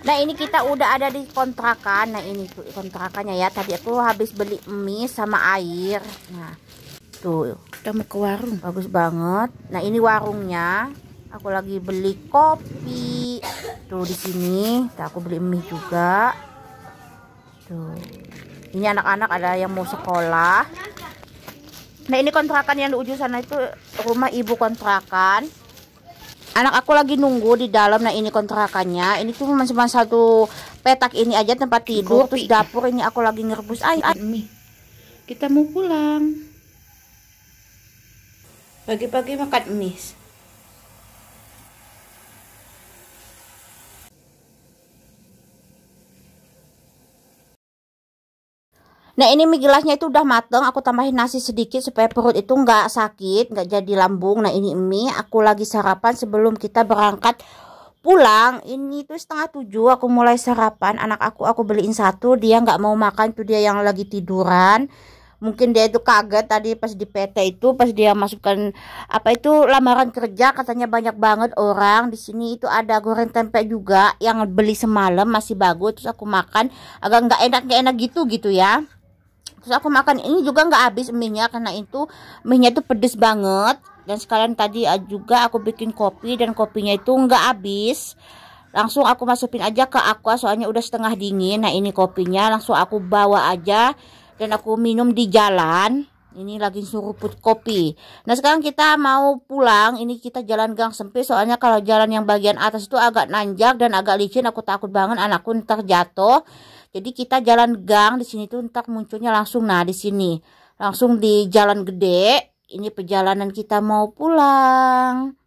Nah ini kita udah ada di kontrakan Nah ini tuh kontrakannya ya Tadi aku habis beli mie sama air Nah tuh Kita mau ke warung Bagus banget Nah ini warungnya Aku lagi beli kopi Tuh di sini nah, Aku beli mie juga Tuh Ini anak-anak ada yang mau sekolah Nah ini kontrakan yang di ujung sana itu Rumah ibu kontrakan anak aku lagi nunggu di dalam nah ini kontrakannya ini tuh cuma satu petak ini aja tempat tidur Kopi. terus dapur ini aku lagi ngerebus air kita mau pulang pagi-pagi makan mie Nah ini mie gelasnya itu udah mateng, aku tambahin nasi sedikit supaya perut itu nggak sakit, nggak jadi lambung. Nah ini mie, aku lagi sarapan sebelum kita berangkat pulang. Ini tuh setengah tujuh, aku mulai sarapan. Anak aku aku beliin satu, dia nggak mau makan, itu dia yang lagi tiduran. Mungkin dia itu kaget tadi pas di PT itu, pas dia masukkan apa itu lamaran kerja, katanya banyak banget orang di sini itu ada goreng tempe juga yang beli semalam masih bagus, terus aku makan agak nggak enak enak gitu gitu ya terus aku makan ini juga nggak habis minyak karena itu minyak itu pedes banget dan sekalian tadi eh, juga aku bikin kopi dan kopinya itu nggak habis langsung aku masukin aja ke aqua soalnya udah setengah dingin nah ini kopinya langsung aku bawa aja dan aku minum di jalan ini lagi suruput kopi nah sekarang kita mau pulang ini kita jalan gang sempit soalnya kalau jalan yang bagian atas itu agak nanjak dan agak licin aku takut banget anakku terjatuh. jatuh jadi kita jalan gang di sini tuh ntar munculnya langsung nah di sini. Langsung di jalan gede. Ini perjalanan kita mau pulang.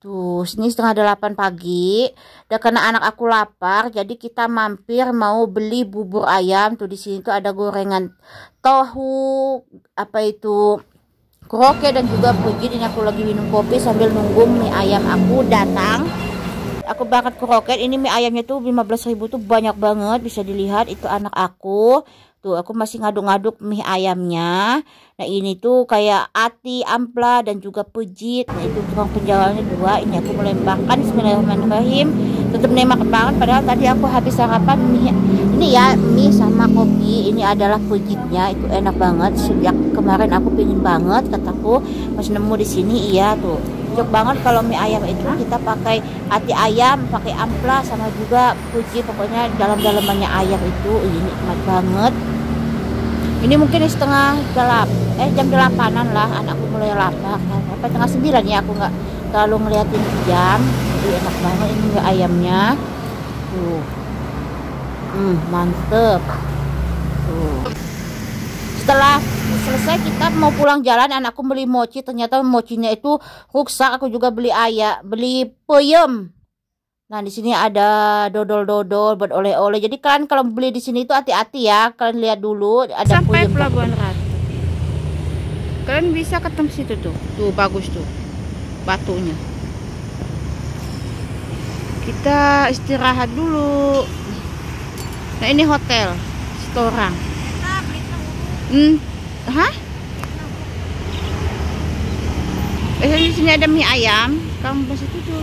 Tuh, sini setengah delapan pagi. Dan karena anak aku lapar, jadi kita mampir mau beli bubur ayam. Tuh di sini tuh ada gorengan tahu, apa itu kroket dan juga ini aku lagi minum kopi sambil nunggu mie ayam aku datang. Aku banget kroket. Ini mie ayamnya tuh 15 ribu tuh banyak banget. Bisa dilihat itu anak aku. Tuh, aku masih ngaduk-ngaduk mie ayamnya. Nah, ini tuh kayak ati, ampla, dan juga pejit. Nah, itu tukang penjualnya dua. Ini aku makan. Bismillahirrahmanirrahim. Tetap makan banget. Padahal tadi aku habis sarapan mie. Ini ya, mie sama kopi. Ini adalah pujitnya Itu enak banget. Sejak kemarin aku pingin banget. Kataku, masih nemu di sini. Iya, tuh cocok banget kalau mie ayam itu kita pakai hati ayam pakai ampla sama juga puji pokoknya dalam-dalamannya ayam itu ini nikmat banget ini mungkin setengah gelap eh jam delapanan lah anakku mulai lapar Sampai tengah sembilan ya aku nggak terlalu ngeliatin jam jadi enak banget ini mie ayamnya tuh hmm, mantep tuh setelah selesai kita mau pulang jalan anakku beli mochi ternyata mochinya itu rusak aku juga beli ayak beli peyem nah di sini ada dodol-dodol buat oleh-oleh jadi kalian kalau beli di sini itu hati-hati ya kalian lihat dulu ada sampai pelabuhan ratu kalian bisa ketemu situ tuh tuh bagus tuh batunya kita istirahat dulu nah ini hotel setorang Hmm. Hah? Eh, sini ada mie ayam. Kamu pasti itu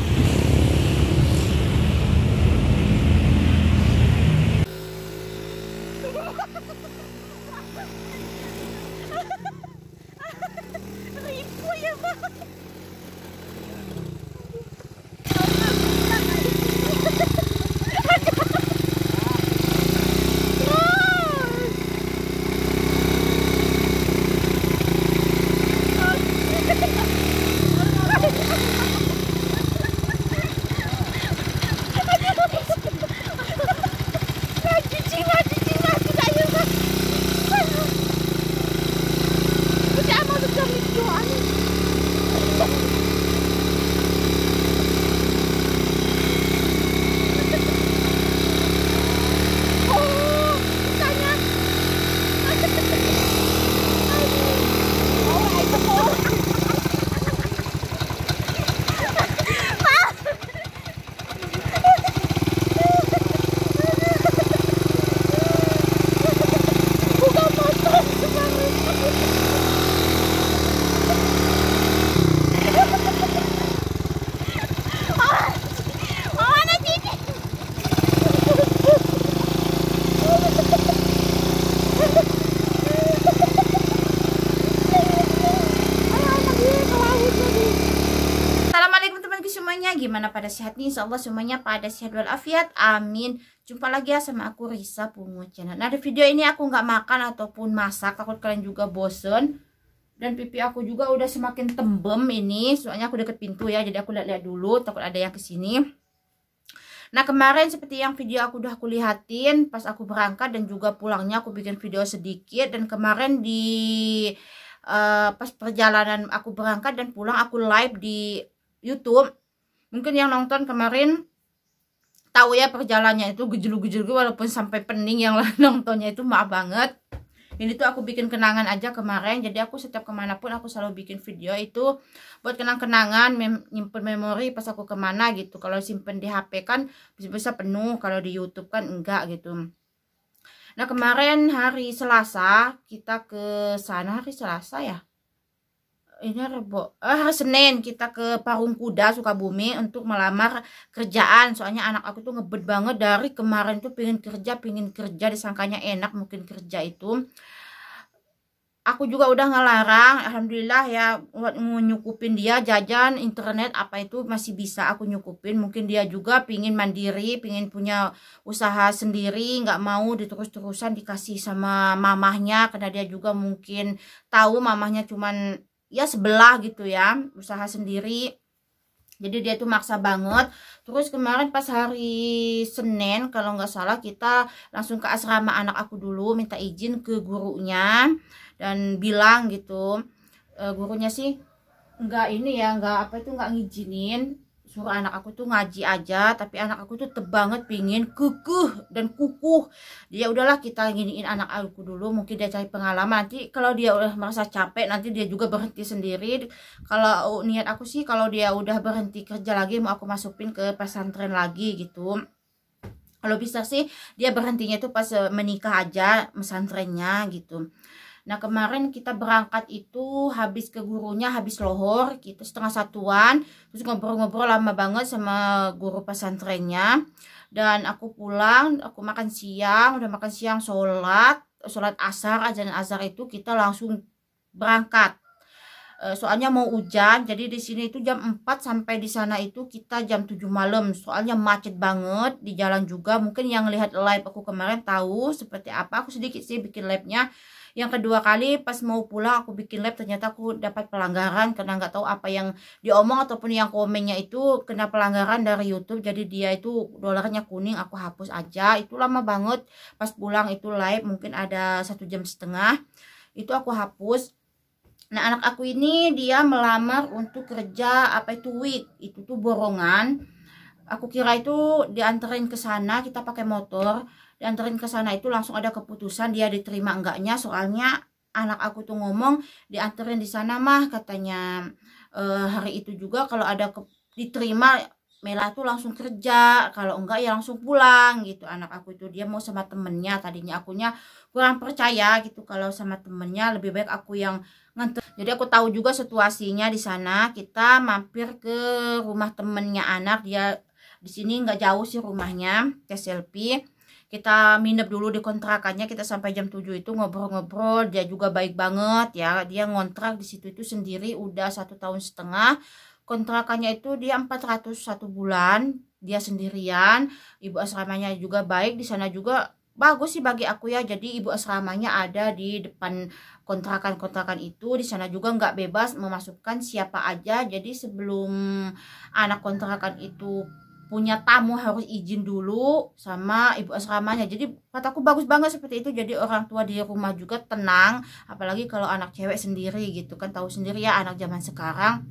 pada sehat nih, insya semuanya pada sehat walafiat amin jumpa lagi ya sama aku Risa Pungut Channel nah di video ini aku nggak makan ataupun masak takut kalian juga bosen dan pipi aku juga udah semakin tembem ini soalnya aku deket pintu ya jadi aku lihat-lihat dulu takut ada yang kesini nah kemarin seperti yang video aku udah kulihatin pas aku berangkat dan juga pulangnya aku bikin video sedikit dan kemarin di uh, pas perjalanan aku berangkat dan pulang aku live di YouTube mungkin yang nonton kemarin tahu ya perjalanannya itu gejul-gejul walaupun sampai pening yang nontonnya itu maaf banget ini tuh aku bikin kenangan aja kemarin jadi aku setiap kemanapun aku selalu bikin video itu buat kenang-kenangan mem nyimpen memori pas aku kemana gitu kalau simpen di HP kan bisa-bisa penuh kalau di YouTube kan enggak gitu nah kemarin hari Selasa kita ke sana hari Selasa ya ini rebo ah Senin kita ke Parung Kuda Sukabumi untuk melamar kerjaan soalnya anak aku tuh ngebet banget dari kemarin tuh pingin kerja pingin kerja disangkanya enak mungkin kerja itu aku juga udah ngelarang Alhamdulillah ya buat nyukupin dia jajan internet apa itu masih bisa aku nyukupin mungkin dia juga pingin mandiri pingin punya usaha sendiri nggak mau diterus-terusan dikasih sama mamahnya karena dia juga mungkin tahu mamahnya cuman ya sebelah gitu ya usaha sendiri jadi dia tuh maksa banget terus kemarin pas hari Senin kalau nggak salah kita langsung ke asrama anak aku dulu minta izin ke gurunya dan bilang gitu e, gurunya sih nggak ini ya nggak apa itu nggak ngizinin suruh anak aku tuh ngaji aja tapi anak aku tuh tebanget pingin kukuh dan kukuh dia ya udahlah kita giniin anak aku dulu mungkin dia cari pengalaman nanti kalau dia udah merasa capek nanti dia juga berhenti sendiri kalau niat aku sih kalau dia udah berhenti kerja lagi mau aku masukin ke pesantren lagi gitu kalau bisa sih dia berhentinya tuh pas eh, menikah aja pesantrennya gitu Nah kemarin kita berangkat itu habis ke gurunya habis lohor kita setengah satuan terus ngobrol-ngobrol lama banget sama guru pesantrennya dan aku pulang aku makan siang udah makan siang sholat sholat asar ajaran asar itu kita langsung berangkat eh, soalnya mau hujan jadi di sini itu jam 4 sampai di sana itu kita jam 7 malam soalnya macet banget di jalan juga mungkin yang lihat live aku kemarin tahu seperti apa aku sedikit sih bikin live-nya yang kedua kali pas mau pulang aku bikin lab ternyata aku dapat pelanggaran karena nggak tahu apa yang diomong ataupun yang komennya itu kena pelanggaran dari YouTube jadi dia itu dolarnya kuning aku hapus aja itu lama banget pas pulang itu live mungkin ada satu jam setengah itu aku hapus Nah anak aku ini dia melamar untuk kerja apa itu wig itu tuh borongan aku kira itu dianterin ke sana kita pakai motor dianterin ke sana itu langsung ada keputusan dia diterima enggaknya soalnya anak aku tuh ngomong dianterin di sana mah katanya e, hari itu juga kalau ada ke, diterima Mela tuh langsung kerja kalau enggak ya langsung pulang gitu anak aku itu dia mau sama temennya tadinya akunya kurang percaya gitu kalau sama temennya lebih baik aku yang nganter jadi aku tahu juga situasinya di sana kita mampir ke rumah temennya anak dia di sini enggak jauh sih rumahnya ke selfie kita minep dulu di kontrakannya kita sampai jam 7 itu ngobrol-ngobrol dia juga baik banget ya dia ngontrak di situ itu sendiri udah satu tahun setengah kontrakannya itu dia ratus satu bulan dia sendirian ibu asramanya juga baik di sana juga bagus sih bagi aku ya jadi ibu asramanya ada di depan kontrakan-kontrakan itu di sana juga nggak bebas memasukkan siapa aja jadi sebelum anak kontrakan itu punya tamu harus izin dulu sama ibu asramanya jadi kataku bagus banget seperti itu jadi orang tua di rumah juga tenang apalagi kalau anak cewek sendiri gitu kan tahu sendiri ya anak zaman sekarang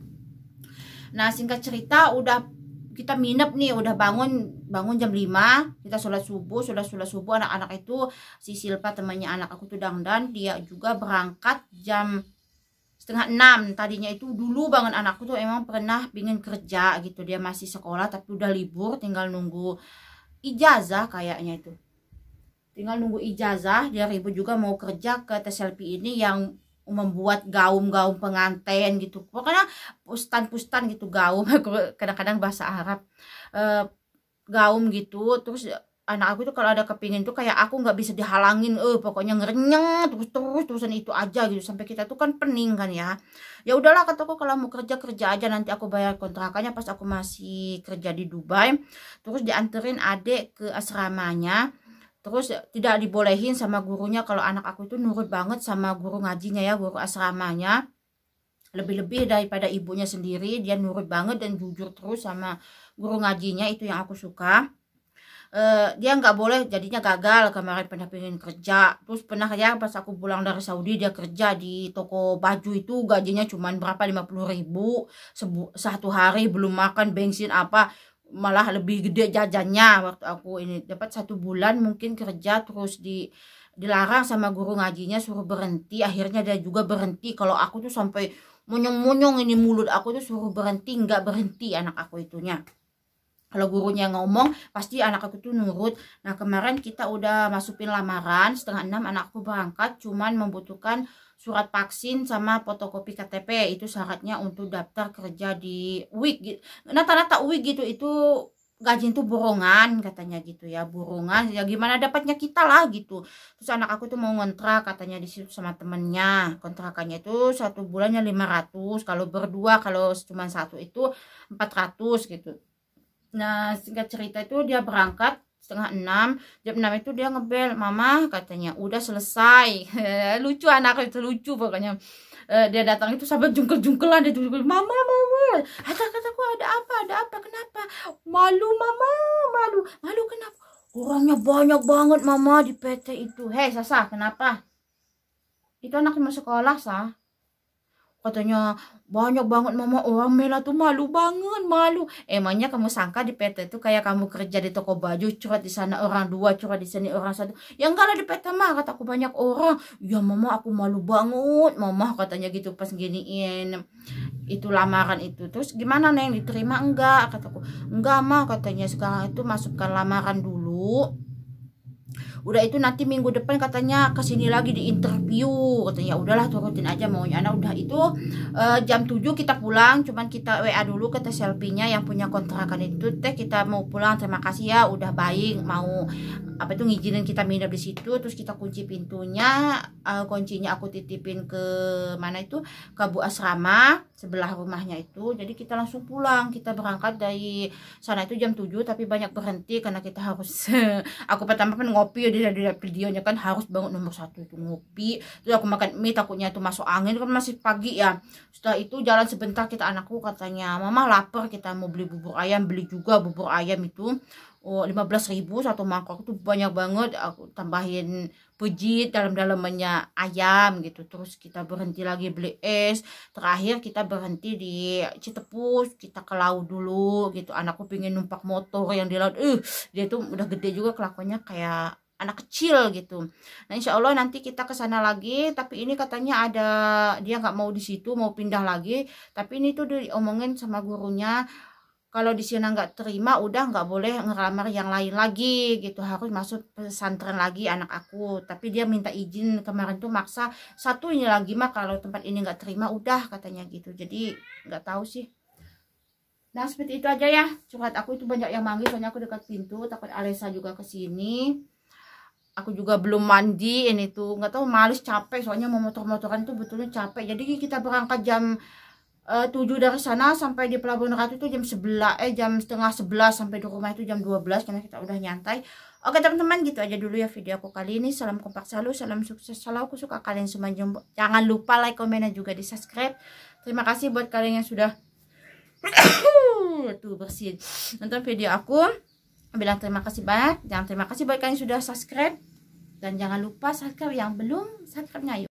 nah singkat cerita udah kita minep nih udah bangun bangun jam 5 kita sholat subuh sudah sholat subuh anak-anak itu si Silpa temannya anak aku tuh dangdan dia juga berangkat jam setengah enam tadinya itu dulu banget anakku tuh emang pernah pingin kerja gitu dia masih sekolah tapi udah libur tinggal nunggu ijazah kayaknya itu tinggal nunggu ijazah dia ribut juga mau kerja ke TSLP ini yang membuat gaum-gaum pengantin gitu pokoknya pustan-pustan gitu gaum kadang-kadang bahasa Arab e, gaum gitu terus anak aku tuh kalau ada kepingin tuh kayak aku nggak bisa dihalangin eh pokoknya ngerenyeng terus terus terusan itu aja gitu sampai kita tuh kan pening kan ya ya udahlah kataku kalau mau kerja kerja aja nanti aku bayar kontrakannya pas aku masih kerja di Dubai terus dianterin adik ke asramanya terus tidak dibolehin sama gurunya kalau anak aku itu nurut banget sama guru ngajinya ya guru asramanya lebih-lebih daripada ibunya sendiri dia nurut banget dan jujur terus sama guru ngajinya itu yang aku suka uh, dia nggak boleh jadinya gagal kemarin pernah pengen kerja terus pernah ya pas aku pulang dari Saudi dia kerja di toko baju itu gajinya cuman berapa 50 ribu sebu satu hari belum makan bensin apa malah lebih gede jajannya waktu aku ini dapat satu bulan mungkin kerja terus di dilarang sama guru ngajinya suruh berhenti akhirnya dia juga berhenti kalau aku tuh sampai monyong-monyong ini mulut aku tuh suruh berhenti nggak berhenti anak aku itunya kalau gurunya ngomong pasti anak aku tuh nurut nah kemarin kita udah masukin lamaran setengah enam anakku berangkat cuman membutuhkan surat vaksin sama fotokopi KTP itu syaratnya untuk daftar kerja di WIG rata-rata WIG gitu itu gaji itu borongan katanya gitu ya borongan ya gimana dapatnya kita lah gitu terus anak aku tuh mau ngontrak katanya di situ sama temennya kontrakannya itu satu bulannya 500 kalau berdua kalau cuma satu itu 400 gitu nah singkat cerita itu dia berangkat setengah enam jam enam itu dia ngebel mama katanya udah selesai lucu anak itu lucu pokoknya eh, dia datang itu sampai jungkel-jungkelan dia jungkel mama mama kata kataku ada apa ada apa kenapa malu mama malu malu kenapa orangnya banyak banget mama di PT itu hei Sasa kenapa itu anak masuk sekolah sah katanya banyak banget mama orang Mela tuh malu banget malu emangnya kamu sangka di PT itu kayak kamu kerja di toko baju curhat di sana orang dua curhat di sini orang satu yang kalau di PT mah kataku banyak orang ya mama aku malu banget mama katanya gitu pas giniin itu lamaran itu terus gimana neng diterima enggak kataku enggak mah katanya sekarang itu masukkan lamaran dulu udah itu nanti minggu depan katanya kesini lagi di interview katanya udahlah turutin aja maunya anak udah itu uh, jam 7 kita pulang cuman kita WA dulu kata selfie-nya yang punya kontrakan itu teh kita mau pulang terima kasih ya udah baik mau apa itu ngizinin kita minum di situ terus kita kunci pintunya uh, kuncinya aku titipin ke mana itu ke Bu Asrama sebelah rumahnya itu jadi kita langsung pulang kita berangkat dari sana itu jam 7 tapi banyak berhenti karena kita harus aku pertama kan ngopi jadi dari videonya kan harus bangun nomor satu itu ngopi terus aku makan mie takutnya itu masuk angin kan masih pagi ya setelah itu jalan sebentar kita anakku katanya mama lapar kita mau beli bubur ayam beli juga bubur ayam itu oh, 15 ribu satu mangkok itu banyak banget aku tambahin pejit dalam dalamnya ayam gitu terus kita berhenti lagi beli es terakhir kita berhenti di Citepus kita ke laut dulu gitu anakku pingin numpak motor yang di laut eh uh, dia tuh udah gede juga kelakuannya kayak anak kecil gitu. Nah insya Allah nanti kita ke sana lagi, tapi ini katanya ada dia nggak mau di situ, mau pindah lagi. Tapi ini tuh diomongin sama gurunya, kalau di sana nggak terima, udah nggak boleh ngelamar yang lain lagi gitu, harus masuk pesantren lagi anak aku. Tapi dia minta izin kemarin tuh maksa satu ini lagi mah kalau tempat ini nggak terima, udah katanya gitu. Jadi nggak tahu sih. Nah seperti itu aja ya curhat aku itu banyak yang manggil soalnya aku dekat pintu takut Alesa juga kesini aku juga belum mandi ini tuh nggak tahu males capek soalnya mau motor-motoran tuh betulnya capek jadi kita berangkat jam eh, uh, 7 dari sana sampai di Pelabuhan Ratu itu jam 11 eh jam setengah 11 sampai di rumah itu jam 12 karena kita udah nyantai oke teman-teman gitu aja dulu ya video aku kali ini salam kompak selalu salam sukses selalu aku suka kalian semua jangan lupa like komen dan juga di subscribe terima kasih buat kalian yang sudah tuh bersih nonton video aku bilang terima kasih banyak jangan terima kasih buat kalian yang sudah subscribe dan jangan lupa subscribe yang belum subscribe-nya yuk.